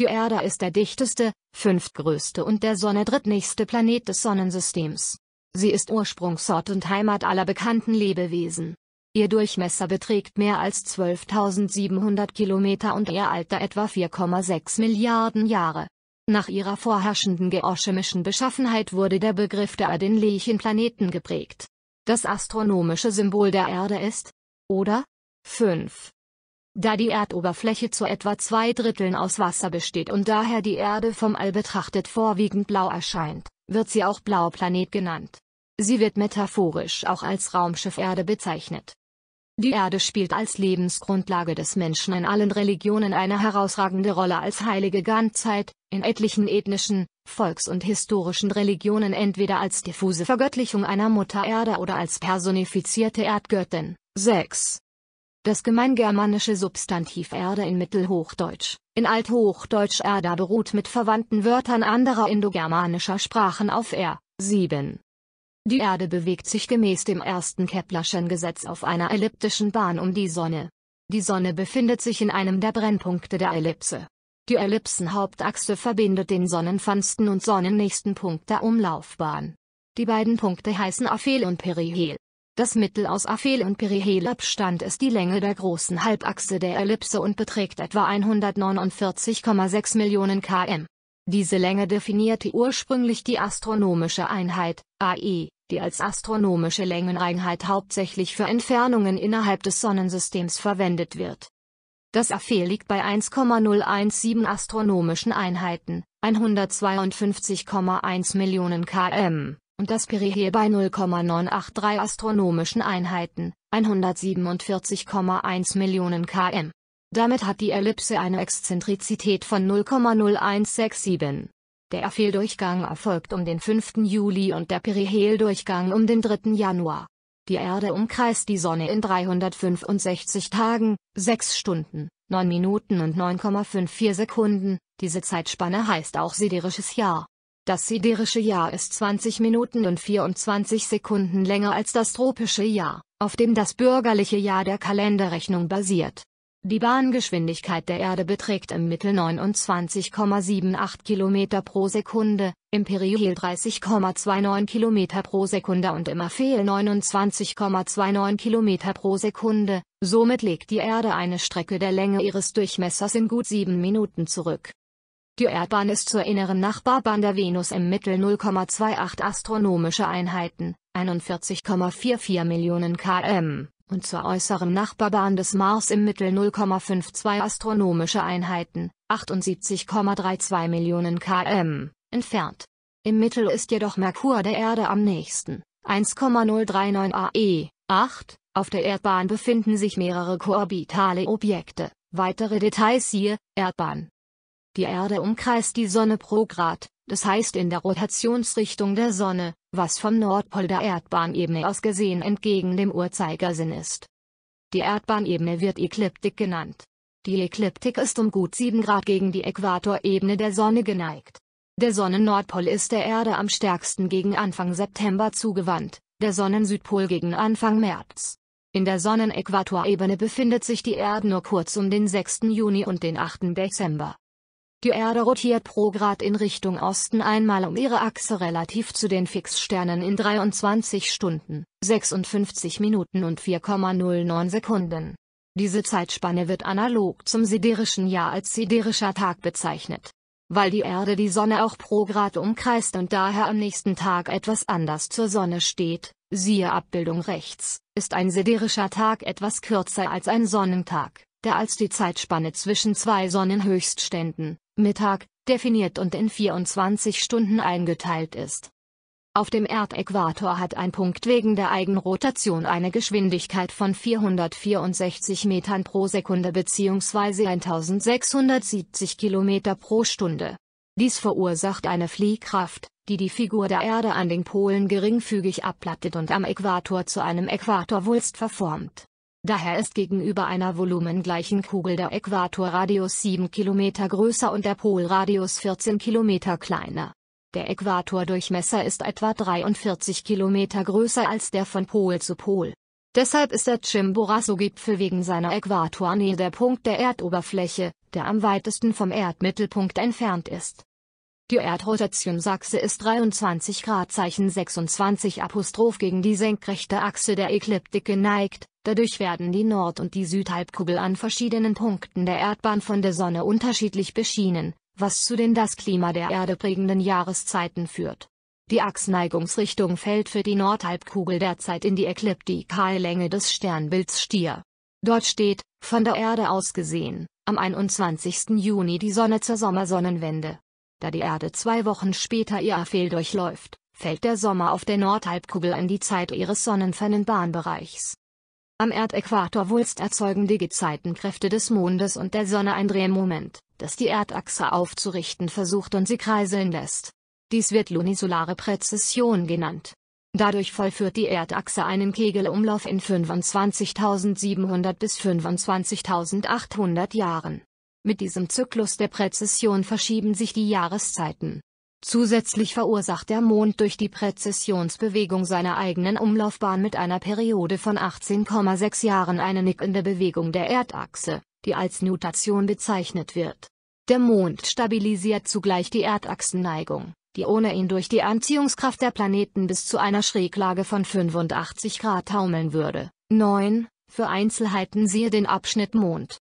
Die Erde ist der dichteste, fünftgrößte und der Sonne drittnächste Planet des Sonnensystems. Sie ist Ursprungsort und Heimat aller bekannten Lebewesen. Ihr Durchmesser beträgt mehr als 12.700 Kilometer und ihr Alter etwa 4,6 Milliarden Jahre. Nach ihrer vorherrschenden geochemischen Beschaffenheit wurde der Begriff der erdenlichen Planeten geprägt. Das astronomische Symbol der Erde ist, oder? 5. Da die Erdoberfläche zu etwa zwei Dritteln aus Wasser besteht und daher die Erde vom All betrachtet vorwiegend blau erscheint, wird sie auch Blauplanet genannt. Sie wird metaphorisch auch als Raumschiff Erde bezeichnet. Die Erde spielt als Lebensgrundlage des Menschen in allen Religionen eine herausragende Rolle als heilige Ganzheit, in etlichen ethnischen, volks- und historischen Religionen entweder als diffuse Vergöttlichung einer Mutter Erde oder als personifizierte Erdgöttin. 6. Das gemeingermanische Substantiv Erde in Mittelhochdeutsch, in Althochdeutsch Erda beruht mit verwandten Wörtern anderer indogermanischer Sprachen auf R, 7. Die Erde bewegt sich gemäß dem ersten Keplerschen Gesetz auf einer elliptischen Bahn um die Sonne. Die Sonne befindet sich in einem der Brennpunkte der Ellipse. Die Ellipsenhauptachse verbindet den sonnenfernsten und sonnennächsten Punkt der Umlaufbahn. Die beiden Punkte heißen Aphel und Perihel. Das Mittel aus Aphel und Perihel stammt ist die Länge der großen Halbachse der Ellipse und beträgt etwa 149,6 Millionen km. Diese Länge definierte ursprünglich die astronomische Einheit, AE, die als astronomische Längeneinheit hauptsächlich für Entfernungen innerhalb des Sonnensystems verwendet wird. Das Aphel liegt bei 1,017 astronomischen Einheiten, 152,1 Millionen km und das Perihel bei 0,983 astronomischen Einheiten, 147,1 Millionen km. Damit hat die Ellipse eine Exzentrizität von 0,0167. Der Erfehldurchgang erfolgt um den 5. Juli und der Periheldurchgang um den 3. Januar. Die Erde umkreist die Sonne in 365 Tagen, 6 Stunden, 9 Minuten und 9,54 Sekunden, diese Zeitspanne heißt auch siderisches Jahr. Das siderische Jahr ist 20 Minuten und 24 Sekunden länger als das tropische Jahr, auf dem das bürgerliche Jahr der Kalenderrechnung basiert. Die Bahngeschwindigkeit der Erde beträgt im Mittel 29,78 km pro Sekunde, im Perihel 30,29 km pro Sekunde und im Aphel 29,29 km pro Sekunde, somit legt die Erde eine Strecke der Länge ihres Durchmessers in gut sieben Minuten zurück. Die Erdbahn ist zur inneren Nachbarbahn der Venus im Mittel 0,28 astronomische Einheiten, 41,44 Millionen km, und zur äußeren Nachbarbahn des Mars im Mittel 0,52 astronomische Einheiten, 78,32 Millionen km, entfernt. Im Mittel ist jedoch Merkur der Erde am nächsten, 1,039 AE, 8. Auf der Erdbahn befinden sich mehrere koorbitale Objekte. Weitere Details hier, Erdbahn. Die Erde umkreist die Sonne pro Grad, das heißt in der Rotationsrichtung der Sonne, was vom Nordpol der Erdbahnebene aus gesehen entgegen dem Uhrzeigersinn ist. Die Erdbahnebene wird Ekliptik genannt. Die Ekliptik ist um gut 7 Grad gegen die Äquatorebene der Sonne geneigt. Der Sonnennordpol ist der Erde am stärksten gegen Anfang September zugewandt, der Sonnensüdpol gegen Anfang März. In der Sonnenäquatorebene befindet sich die Erde nur kurz um den 6. Juni und den 8. Dezember. Die Erde rotiert pro Grad in Richtung Osten einmal um ihre Achse relativ zu den Fixsternen in 23 Stunden, 56 Minuten und 4,09 Sekunden. Diese Zeitspanne wird analog zum siderischen Jahr als siderischer Tag bezeichnet. Weil die Erde die Sonne auch pro Grad umkreist und daher am nächsten Tag etwas anders zur Sonne steht, siehe Abbildung rechts, ist ein siderischer Tag etwas kürzer als ein Sonnentag, der als die Zeitspanne zwischen zwei Sonnenhöchstständen, Mittag, definiert und in 24 Stunden eingeteilt ist. Auf dem Erdäquator hat ein Punkt wegen der Eigenrotation eine Geschwindigkeit von 464 Metern pro Sekunde bzw. 1670 Kilometer pro Stunde. Dies verursacht eine Fliehkraft, die die Figur der Erde an den Polen geringfügig abplattet und am Äquator zu einem Äquatorwulst verformt Daher ist gegenüber einer volumengleichen Kugel der Äquatorradius 7 km größer und der Polradius 14 km kleiner. Der Äquatordurchmesser ist etwa 43 km größer als der von Pol zu Pol. Deshalb ist der Chimborazo-Gipfel wegen seiner Äquatornähe der Punkt der Erdoberfläche, der am weitesten vom Erdmittelpunkt entfernt ist. Die Erdrotationsachse ist 23 Grad Zeichen 26 Apostroph gegen die senkrechte Achse der Ekliptik geneigt, Dadurch werden die Nord- und die Südhalbkugel an verschiedenen Punkten der Erdbahn von der Sonne unterschiedlich beschienen, was zu den das Klima der Erde prägenden Jahreszeiten führt. Die Achsneigungsrichtung fällt für die Nordhalbkugel derzeit in die ekliptikale Länge des Sternbilds Stier. Dort steht, von der Erde aus gesehen, am 21. Juni die Sonne zur Sommersonnenwende. Da die Erde zwei Wochen später ihr Aphel durchläuft, fällt der Sommer auf der Nordhalbkugel in die Zeit ihres sonnenfernen Bahnbereichs. Am Erdäquator Wulst erzeugen die Gezeitenkräfte des Mondes und der Sonne ein Drehmoment, das die Erdachse aufzurichten versucht und sie kreiseln lässt. Dies wird lunisolare Präzession genannt. Dadurch vollführt die Erdachse einen Kegelumlauf in 25.700 bis 25.800 Jahren. Mit diesem Zyklus der Präzession verschieben sich die Jahreszeiten. Zusätzlich verursacht der Mond durch die Präzessionsbewegung seiner eigenen Umlaufbahn mit einer Periode von 18,6 Jahren eine nickende Bewegung der Erdachse, die als Nutation bezeichnet wird. Der Mond stabilisiert zugleich die Erdachsenneigung, die ohne ihn durch die Anziehungskraft der Planeten bis zu einer Schräglage von 85 Grad taumeln würde. 9. Für Einzelheiten siehe den Abschnitt Mond.